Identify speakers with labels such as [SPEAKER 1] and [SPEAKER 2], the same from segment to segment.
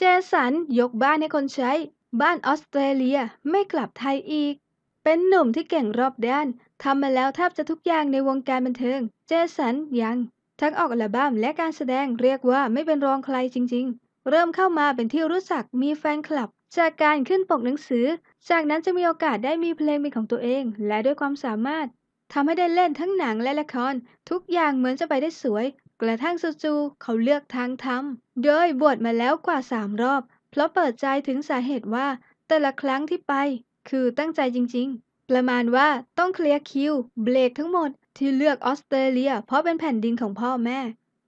[SPEAKER 1] เจสันยกบ้านให้คนใช้ บ้านออสเตรเลียไม่กลับไทยอีก เป็นหนุ่มที่เก่งรอบด้านทำมาแล้วแทบจะทุกอย่างในวงการบันเทิง เจสันยัง ทั้งออกอัลบั้มและการแสดงเรียกว่าไม่เป็นรองใครจริง ๆ เริ่มเข้ามาเป็นที่รู้จักมีแฟนคลับ จากการขึ้นปกหนังสือ จากนั้นจะมีโอกาสได้มีเพลงเป็นของตัวเองและด้วยความสามารถทำให้ได้เล่นทั้งหนังและละครทุกอย่างเหมือนจะไปได้สวยกระทั่งจูเขาเลือกทางทำโดยบวชมาแล้วกว่าสามรอบ เพราะเปิดใจถึงสาเหตุว่า แต่ละครั้งที่ไปคือตั้งใจจริง ๆ ประมาณว่าต้องเคลียร์คิว เบรกทั้งหมด ที่เลือกออสเตรเลียเพราะเป็นแผ่นดินของพ่อแม่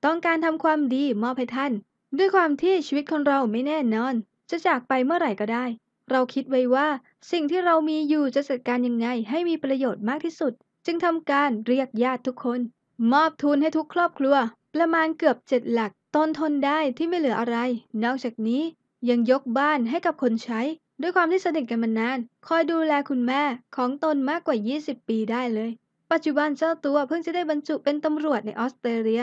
[SPEAKER 1] ต้องการทำความดีมอบให้ท่าน ด้วยความที่ชีวิตคนเราไม่แน่นอน จะจากไปเมื่อไหร่ก็ได้ เราคิดไว้ว่าสิ่งที่เรามีอยู่จะจัดการยังไง ให้มีประโยชน์มากที่สุด จึงทำการเรียกญาติทุกคน มอบทุนให้ทุกครอบครัวประมาณเกือบเจ็ดหลัก ตนทนได้ที่ไม่เหลืออะไร นอกจากนี้ ยังยกบ้านให้กับคนใช้ ด้วยความที่สนิทกันมานาน คอยดูแลคุณแม่ของตนมากกว่า 20 ปีได้เลย ปัจจุบันเจ้าตัวเพิ่งจะได้บรรจุเป็นตำรวจในออสเตรเลีย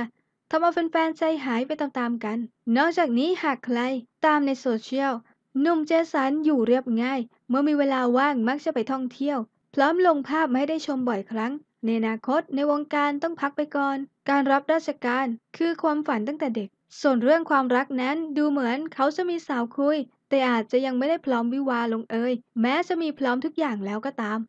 [SPEAKER 1] ทำเอาแฟนๆใจหายไปตามๆกัน นอกจากนี้หากใครตามในโซเชียลหนุ่มเจสันอยู่เรียบง่าย เมื่อมีเวลาว่างมักจะไปท่องเที่ยว พร้อมลงภาพมาให้ได้ชมบ่อยครั้งในอนาคตในวงการต้องพักไปก่อน การรับราชการคือความฝันตั้งแต่เด็ก ส่วนเรื่องความรักนั้นดูเหมือนเขาจะมีสาวคุย แต่อาจจะยังไม่ได้พร้อมวิวาลงเอยแม้จะมีพร้อมทุกอย่างแล้วก็ตาม